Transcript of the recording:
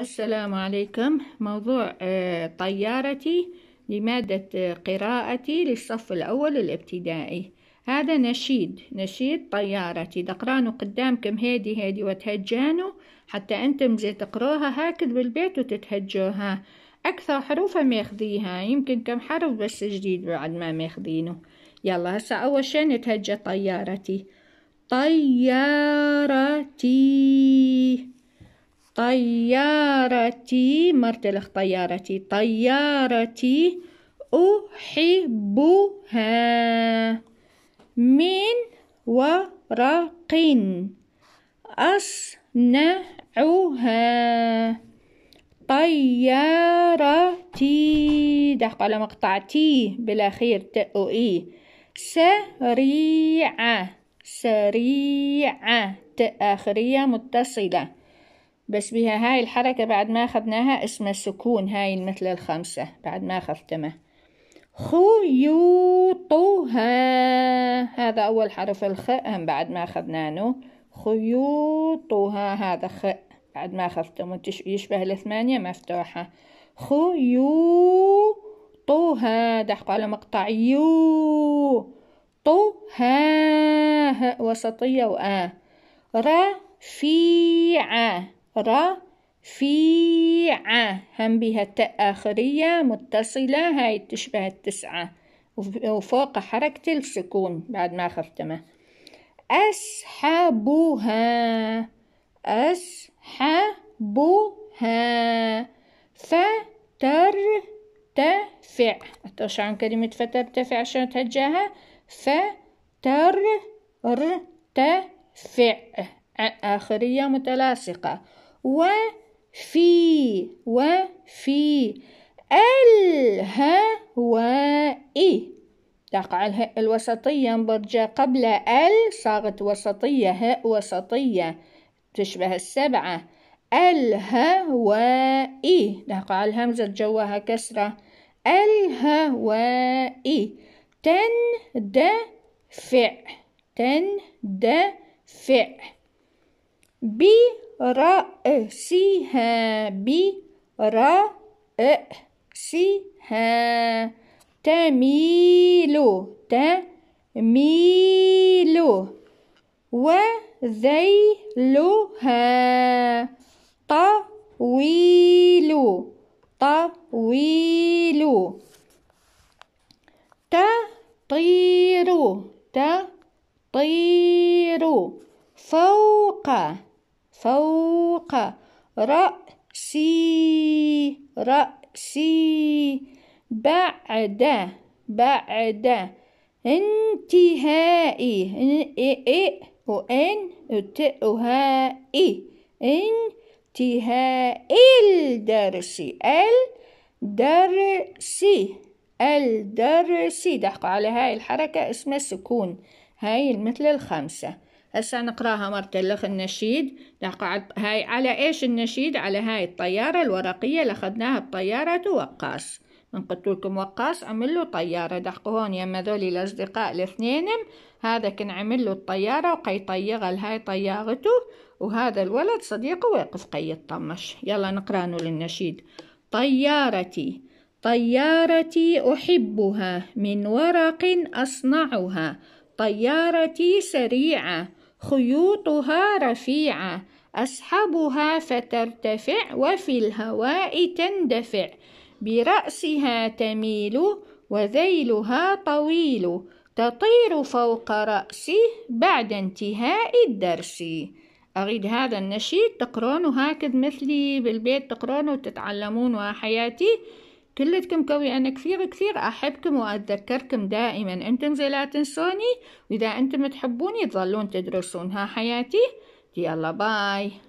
السلام عليكم موضوع آه، طيارتي لمادة آه، قراءتي للصف الأول الابتدائي هذا نشيد نشيد طيارتي دقرانه قدامكم هادي هادي وتهجانه حتى أنتم زي تقروها هكذا بالبيت وتتهجوها أكثر ما ماخذيها يمكن كم حرف بس جديد بعد ما ماخذينه يلا هسا أول شي نتهجى طيارتي طيارتي طيارتي مرت لخ طيارتي طيارتي أحبها من ورق أصنعها طيارتي ده على مقطع تي بالأخير ت أو إي سريعة سريعة تأخرية متصلة بس بها هاي الحركة بعد ما أخذناها اسمها سكون هاي المثلة الخمسة بعد ما أخذتها خيوطها هذا أول حرف الخاء هم بعد ما أخذناه خيوطها هذا خاء بعد ما أخذته يشبه الثمانية مفتوحة خيوطها دحقوا على مقطع يو طها وسطية وآ رفيعة رفيعة هم بها التاء آخرية متصلة هاي تشبه التسعة وفوق حركة السكون بعد ما خفتمه أسحبها أسحبها فترتفع أتوش عن كلمة فترتفع عشان تهجاها فترتفع آخرية متلاصقة وفي وفي الهواء تقع الهاء الوسطية برجة قبل ال صاغت وسطية هاء وسطية تشبه السبعة الهوائي تقع الهمزة جواها كسرة الهوائي تندفع تندفع بي رأسها برأسها تميل تميل وذيلها طويل طويل تطير تطير فوق فوق رأسي رأسي بعد بعد انتهائي ان اي وان وتئهائي انتهاء الدرس الدرس الدرس دحقوا على هاي الحركة اسمها سكون هاي المثل الخمسة هسه نقراها مرة الأخ النشيد نقعد هاي على إيش النشيد على هاي الطيارة الورقية اللي أخذناها بطيارة وقاص من قلت لكم وقاص عمل له طيارة دحقوا هون يما ذولي الأصدقاء الاثنينم هذا كان عمل له الطيارة وقيطيغها لهاي طيارته وهذا الولد صديقه واقف قيطمش يلا نقرانه للنشيد طيارتي طيارتي أحبها من ورق أصنعها طيارتي سريعة خيوطها رفيعة أسحبها فترتفع وفي الهواء تندفع برأسها تميل وذيلها طويل تطير فوق رأسي بعد انتهاء الدرس أريد هذا النشيد تقرونه هكذا مثلي بالبيت تقرونه وتتعلمونه حياتي كلتكم قوي أنا كثير كثير أحبكم وأتذكركم دائما أنتم زي لا تنسوني وإذا أنتم تحبوني تظلون تدرسون ها حياتي يلا باي